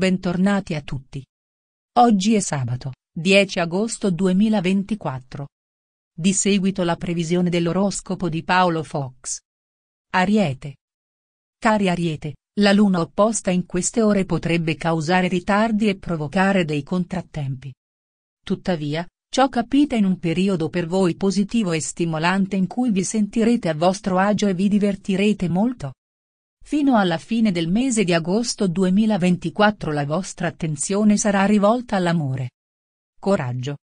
Bentornati a tutti. Oggi è sabato, 10 agosto 2024. Di seguito la previsione dell'oroscopo di Paolo Fox. Ariete. Cari Ariete, la luna opposta in queste ore potrebbe causare ritardi e provocare dei contrattempi. Tuttavia, ciò capita in un periodo per voi positivo e stimolante in cui vi sentirete a vostro agio e vi divertirete molto. Fino alla fine del mese di agosto 2024 la vostra attenzione sarà rivolta all'amore. Coraggio.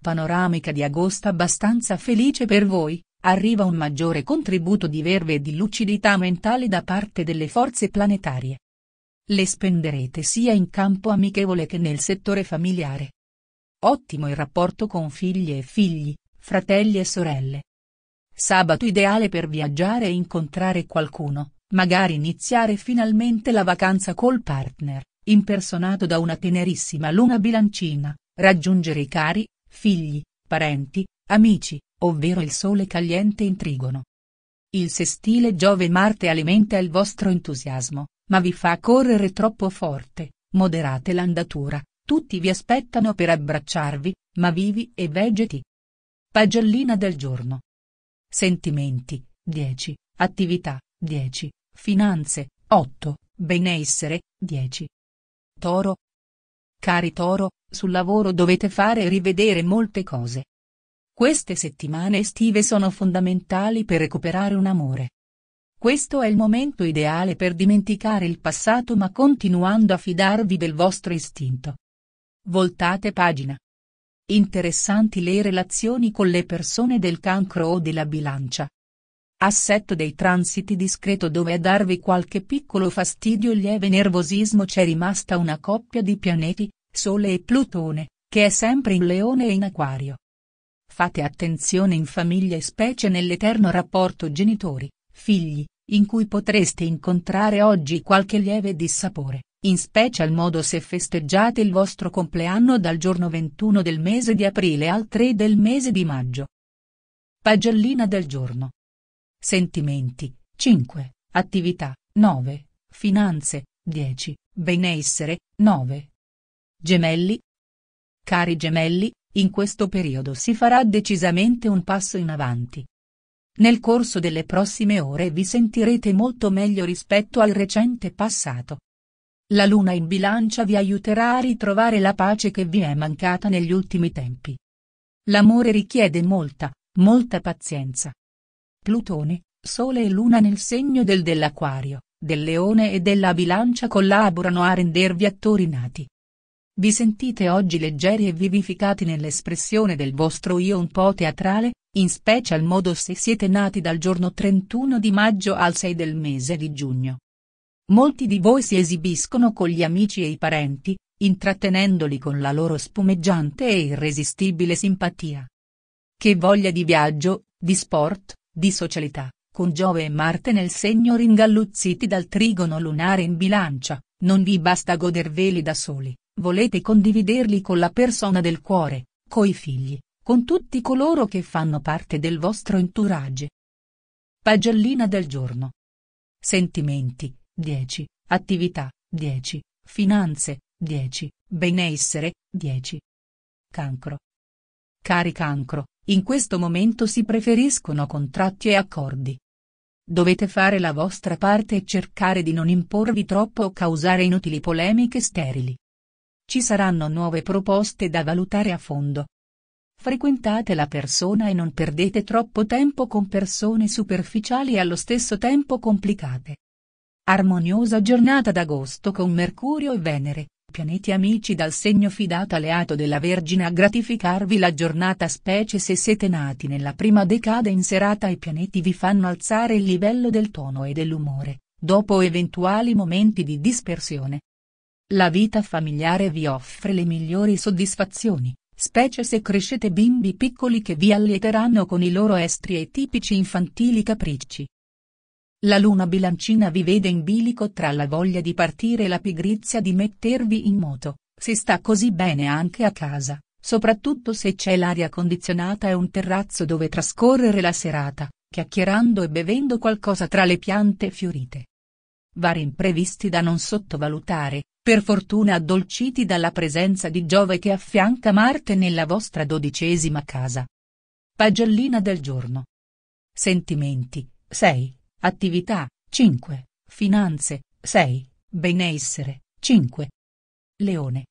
Panoramica di agosto abbastanza felice per voi, arriva un maggiore contributo di verve e di lucidità mentale da parte delle forze planetarie. Le spenderete sia in campo amichevole che nel settore familiare. Ottimo il rapporto con figlie e figli, fratelli e sorelle. Sabato ideale per viaggiare e incontrare qualcuno, magari iniziare finalmente la vacanza col partner, impersonato da una tenerissima luna bilancina, raggiungere i cari, figli, parenti, amici, ovvero il sole cagliente in trigono. Il sestile Giove-Marte alimenta il vostro entusiasmo, ma vi fa correre troppo forte, moderate l'andatura, tutti vi aspettano per abbracciarvi, ma vivi e vegeti. Pagellina del giorno. Sentimenti, 10, attività, 10, finanze, 8, benessere, 10. Toro. Cari Toro, sul lavoro dovete fare e rivedere molte cose. Queste settimane estive sono fondamentali per recuperare un amore. Questo è il momento ideale per dimenticare il passato ma continuando a fidarvi del vostro istinto. Voltate pagina. Interessanti le relazioni con le persone del cancro o della bilancia, Assetto dei transiti discreto dove a darvi qualche piccolo fastidio lieve nervosismo c'è rimasta una coppia di pianeti, Sole e Plutone, che è sempre in Leone e in Aquario. Fate attenzione in famiglia e specie nell'eterno rapporto genitori, figli, in cui potreste incontrare oggi qualche lieve dissapore, in special modo se festeggiate il vostro compleanno dal giorno 21 del mese di aprile al 3 del mese di maggio. Pagellina del giorno sentimenti, 5, attività, 9, finanze, 10, benessere, 9. Gemelli. Cari gemelli, in questo periodo si farà decisamente un passo in avanti. Nel corso delle prossime ore vi sentirete molto meglio rispetto al recente passato. La luna in bilancia vi aiuterà a ritrovare la pace che vi è mancata negli ultimi tempi. L'amore richiede molta, molta pazienza, Plutone, Sole e Luna nel segno del dell'Aquario, del Leone e della Bilancia collaborano a rendervi attori nati. Vi sentite oggi leggeri e vivificati nell'espressione del vostro io un po' teatrale, in special modo se siete nati dal giorno 31 di maggio al 6 del mese di giugno. Molti di voi si esibiscono con gli amici e i parenti, intrattenendoli con la loro spumeggiante e irresistibile simpatia. Che voglia di viaggio, di sport, di socialità, con Giove e Marte nel segno ringalluzziti dal trigono lunare in bilancia, non vi basta goderveli da soli, volete condividerli con la persona del cuore, coi figli, con tutti coloro che fanno parte del vostro entourage. Pagellina del giorno. Sentimenti, 10, attività, 10, finanze, 10, benessere, 10. Cancro. Cari cancro, in questo momento si preferiscono contratti e accordi. Dovete fare la vostra parte e cercare di non imporvi troppo o causare inutili polemiche sterili. Ci saranno nuove proposte da valutare a fondo. Frequentate la persona e non perdete troppo tempo con persone superficiali e allo stesso tempo complicate. Armoniosa giornata d'agosto con Mercurio e Venere. Pianeti amici dal segno fidato alleato della Vergine a gratificarvi la giornata specie se siete nati nella prima decada in serata i pianeti vi fanno alzare il livello del tono e dell'umore, dopo eventuali momenti di dispersione. La vita familiare vi offre le migliori soddisfazioni, specie se crescete bimbi piccoli che vi allieteranno con i loro estri e tipici infantili capricci. La luna bilancina vi vede in bilico tra la voglia di partire e la pigrizia di mettervi in moto, si sta così bene anche a casa, soprattutto se c'è l'aria condizionata e un terrazzo dove trascorrere la serata, chiacchierando e bevendo qualcosa tra le piante fiorite. Vari imprevisti da non sottovalutare, per fortuna addolciti dalla presenza di Giove che affianca Marte nella vostra dodicesima casa. Pagellina del giorno. Sentimenti, 6. Attività 5. Finanze 6. Benessere 5. Leone.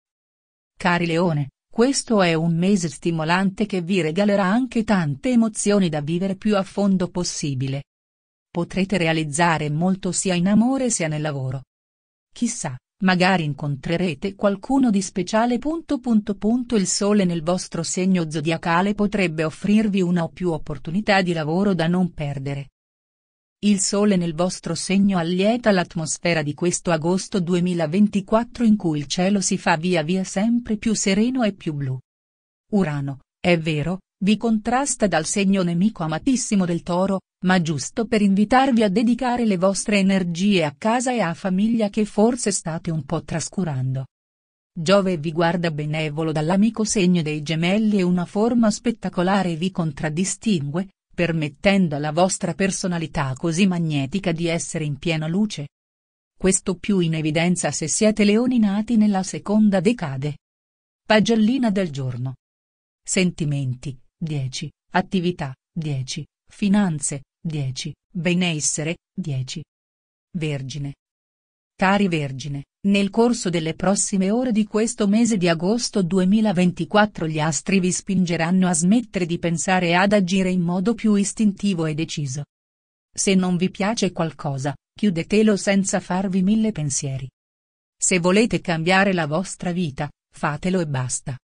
Cari leone, questo è un mese stimolante che vi regalerà anche tante emozioni da vivere più a fondo possibile. Potrete realizzare molto sia in amore sia nel lavoro. Chissà, magari incontrerete qualcuno di speciale. Punto punto punto il sole nel vostro segno zodiacale potrebbe offrirvi una o più opportunità di lavoro da non perdere. Il sole nel vostro segno allieta l'atmosfera di questo agosto 2024 in cui il cielo si fa via via sempre più sereno e più blu. Urano, è vero, vi contrasta dal segno nemico amatissimo del toro, ma giusto per invitarvi a dedicare le vostre energie a casa e a famiglia che forse state un po' trascurando. Giove vi guarda benevolo dall'amico segno dei gemelli e una forma spettacolare vi contraddistingue, permettendo alla vostra personalità così magnetica di essere in piena luce. Questo più in evidenza se siete leoni nati nella seconda decade. Pagellina del giorno. Sentimenti, 10, attività, 10, finanze, 10, benessere, 10. Vergine. Cari Vergine, nel corso delle prossime ore di questo mese di agosto 2024 gli astri vi spingeranno a smettere di pensare e ad agire in modo più istintivo e deciso. Se non vi piace qualcosa, chiudetelo senza farvi mille pensieri. Se volete cambiare la vostra vita, fatelo e basta.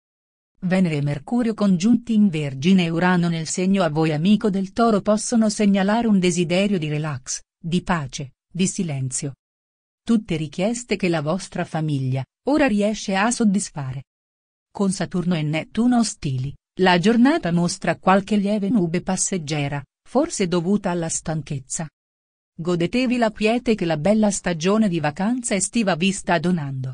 Venere e Mercurio congiunti in Vergine e Urano nel segno a voi amico del Toro possono segnalare un desiderio di relax, di pace, di silenzio, tutte richieste che la vostra famiglia, ora riesce a soddisfare. Con Saturno e Nettuno ostili, la giornata mostra qualche lieve nube passeggera, forse dovuta alla stanchezza. Godetevi la quiete che la bella stagione di vacanza estiva vi sta donando.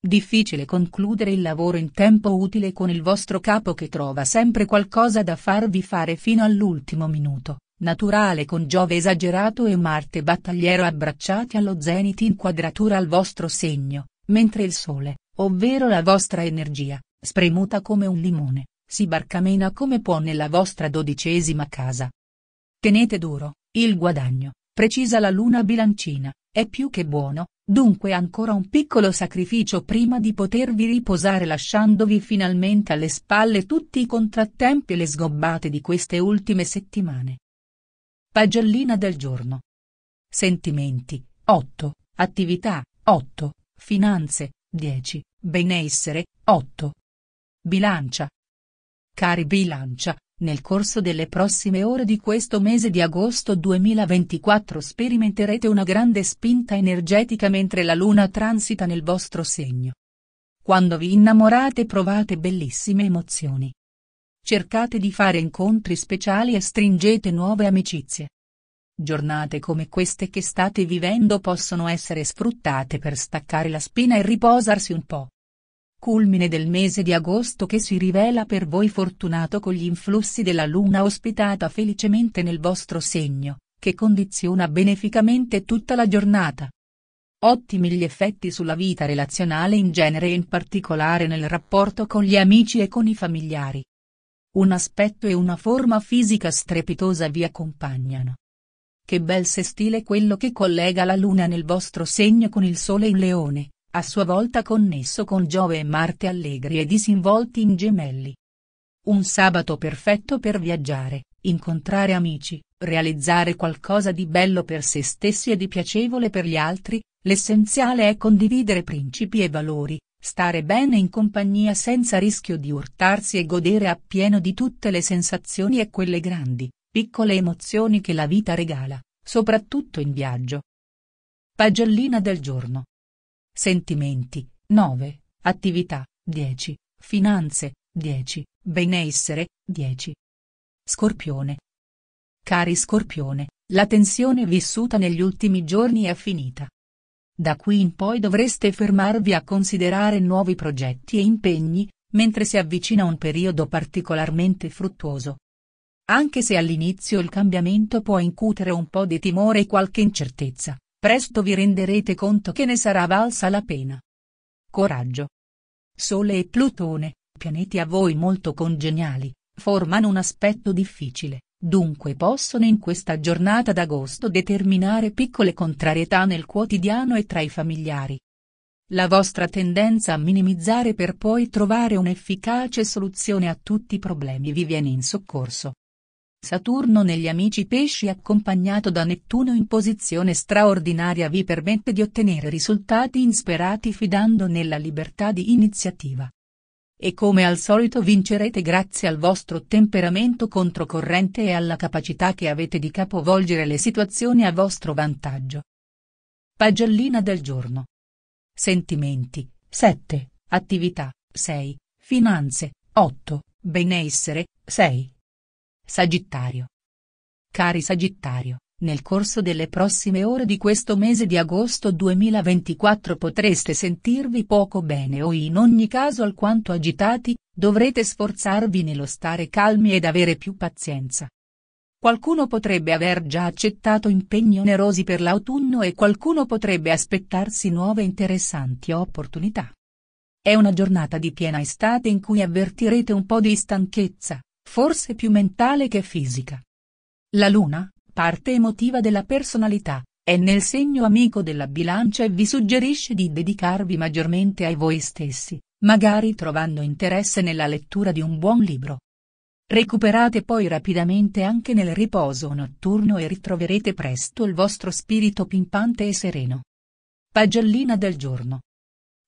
Difficile concludere il lavoro in tempo utile con il vostro capo che trova sempre qualcosa da farvi fare fino all'ultimo minuto. Naturale con Giove esagerato e Marte battagliero abbracciati allo zenit in quadratura al vostro segno, mentre il Sole, ovvero la vostra energia, spremuta come un limone, si barcamena come può nella vostra dodicesima casa. Tenete duro, il guadagno, precisa la luna bilancina, è più che buono, dunque ancora un piccolo sacrificio prima di potervi riposare lasciandovi finalmente alle spalle tutti i contrattempi e le sgobbate di queste ultime settimane. Pagellina del giorno. Sentimenti 8, attività 8, finanze 10, benessere 8. Bilancia. Cari bilancia, nel corso delle prossime ore di questo mese di agosto 2024 sperimenterete una grande spinta energetica mentre la luna transita nel vostro segno. Quando vi innamorate provate bellissime emozioni, cercate di fare incontri speciali e stringete nuove amicizie. Giornate come queste che state vivendo possono essere sfruttate per staccare la spina e riposarsi un po'. Culmine del mese di agosto che si rivela per voi fortunato con gli influssi della luna ospitata felicemente nel vostro segno, che condiziona beneficamente tutta la giornata. Ottimi gli effetti sulla vita relazionale in genere e in particolare nel rapporto con gli amici e con i familiari. Un aspetto e una forma fisica strepitosa vi accompagnano. Che bel sestile quello che collega la Luna nel vostro segno con il Sole in Leone, a sua volta connesso con Giove e Marte allegri e disinvolti in gemelli. Un sabato perfetto per viaggiare, incontrare amici, realizzare qualcosa di bello per se stessi e di piacevole per gli altri, l'essenziale è condividere principi e valori, Stare bene in compagnia senza rischio di urtarsi e godere appieno di tutte le sensazioni e quelle grandi, piccole emozioni che la vita regala, soprattutto in viaggio. Pagellina del giorno. Sentimenti, 9, attività, 10, finanze, 10, benessere, 10. Scorpione. Cari Scorpione, la tensione vissuta negli ultimi giorni è finita. Da qui in poi dovreste fermarvi a considerare nuovi progetti e impegni, mentre si avvicina un periodo particolarmente fruttuoso. Anche se all'inizio il cambiamento può incutere un po' di timore e qualche incertezza, presto vi renderete conto che ne sarà valsa la pena. Coraggio. Sole e Plutone, pianeti a voi molto congeniali, formano un aspetto difficile, dunque possono in questa giornata d'agosto determinare piccole contrarietà nel quotidiano e tra i familiari. La vostra tendenza a minimizzare per poi trovare un'efficace soluzione a tutti i problemi vi viene in soccorso. Saturno negli amici pesci accompagnato da Nettuno in posizione straordinaria vi permette di ottenere risultati insperati fidando nella libertà di iniziativa. E come al solito vincerete grazie al vostro temperamento controcorrente e alla capacità che avete di capovolgere le situazioni a vostro vantaggio. Pagellina del giorno. Sentimenti, 7, attività, 6, finanze, 8, benessere, 6. Sagittario. Cari Sagittario, nel corso delle prossime ore di questo mese di agosto 2024 potreste sentirvi poco bene o in ogni caso alquanto agitati, dovrete sforzarvi nello stare calmi ed avere più pazienza. Qualcuno potrebbe aver già accettato impegni onerosi per l'autunno e qualcuno potrebbe aspettarsi nuove interessanti opportunità. È una giornata di piena estate in cui avvertirete un po' di stanchezza, forse più mentale che fisica. La luna, parte emotiva della personalità, è nel segno amico della bilancia e vi suggerisce di dedicarvi maggiormente ai voi stessi, magari trovando interesse nella lettura di un buon libro. Recuperate poi rapidamente anche nel riposo notturno e ritroverete presto il vostro spirito pimpante e sereno. Pagellina del giorno.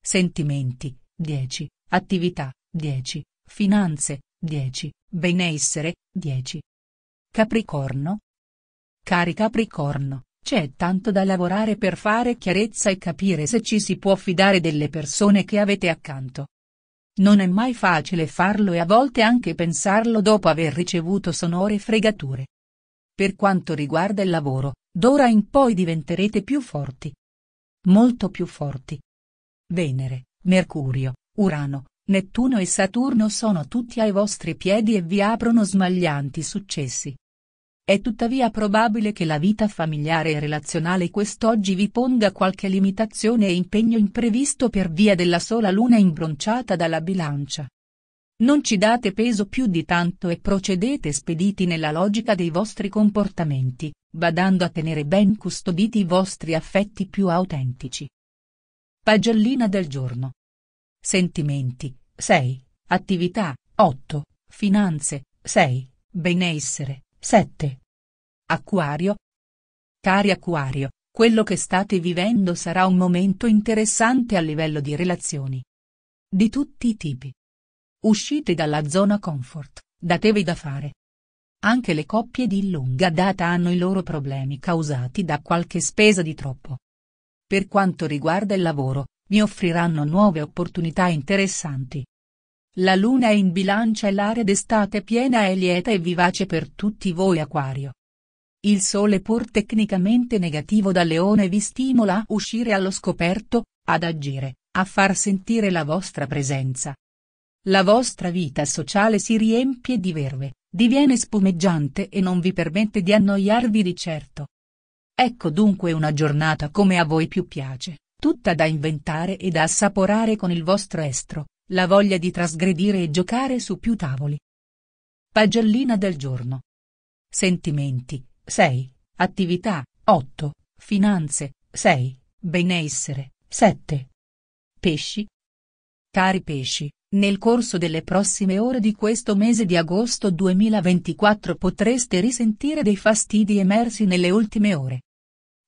Sentimenti, 10, attività, 10, finanze, 10, benessere, 10. Capricorno, Cari Capricorno, c'è tanto da lavorare per fare chiarezza e capire se ci si può fidare delle persone che avete accanto. Non è mai facile farlo e a volte anche pensarlo dopo aver ricevuto sonore fregature. Per quanto riguarda il lavoro, d'ora in poi diventerete più forti. Molto più forti. Venere, Mercurio, Urano, Nettuno e Saturno sono tutti ai vostri piedi e vi aprono smaglianti successi. È tuttavia probabile che la vita familiare e relazionale quest'oggi vi ponga qualche limitazione e impegno imprevisto per via della sola luna imbronciata dalla bilancia. Non ci date peso più di tanto e procedete spediti nella logica dei vostri comportamenti, badando a tenere ben custoditi i vostri affetti più autentici. Pagellina del giorno. Sentimenti, 6, attività, 8, finanze, 6, benessere, 7. Acquario. Cari Acquario, quello che state vivendo sarà un momento interessante a livello di relazioni. Di tutti i tipi. Uscite dalla zona comfort, datevi da fare. Anche le coppie di lunga data hanno i loro problemi causati da qualche spesa di troppo. Per quanto riguarda il lavoro, vi offriranno nuove opportunità interessanti, la luna è in bilancia e l'aria d'estate piena è lieta e vivace per tutti voi acquario. Il sole pur tecnicamente negativo da leone vi stimola a uscire allo scoperto, ad agire, a far sentire la vostra presenza. La vostra vita sociale si riempie di verve, diviene spumeggiante e non vi permette di annoiarvi di certo. Ecco dunque una giornata come a voi più piace, tutta da inventare e da assaporare con il vostro estro, la voglia di trasgredire e giocare su più tavoli. Pagellina del giorno. Sentimenti, 6. Attività, 8. Finanze, 6. Benessere, 7. Pesci. Cari pesci, nel corso delle prossime ore di questo mese di agosto 2024 potreste risentire dei fastidi emersi nelle ultime ore.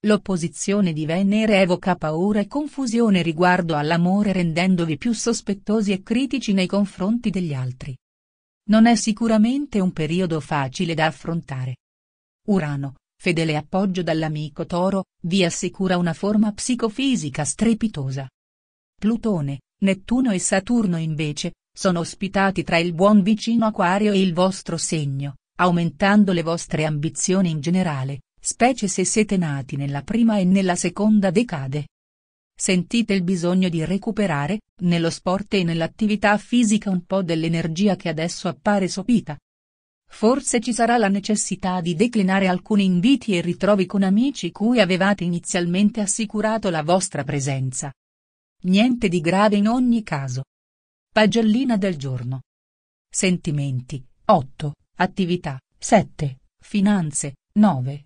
L'opposizione divenne revoca paura e confusione riguardo all'amore rendendovi più sospettosi e critici nei confronti degli altri. Non è sicuramente un periodo facile da affrontare. Urano, fedele appoggio dall'amico Toro, vi assicura una forma psicofisica strepitosa. Plutone, Nettuno e Saturno invece, sono ospitati tra il buon vicino Aquario e il vostro segno, aumentando le vostre ambizioni in generale, specie se siete nati nella prima e nella seconda decade. Sentite il bisogno di recuperare, nello sport e nell'attività fisica un po' dell'energia che adesso appare sopita. Forse ci sarà la necessità di declinare alcuni inviti e ritrovi con amici cui avevate inizialmente assicurato la vostra presenza. Niente di grave in ogni caso. Pagellina del giorno. Sentimenti, 8, attività, 7, finanze, 9,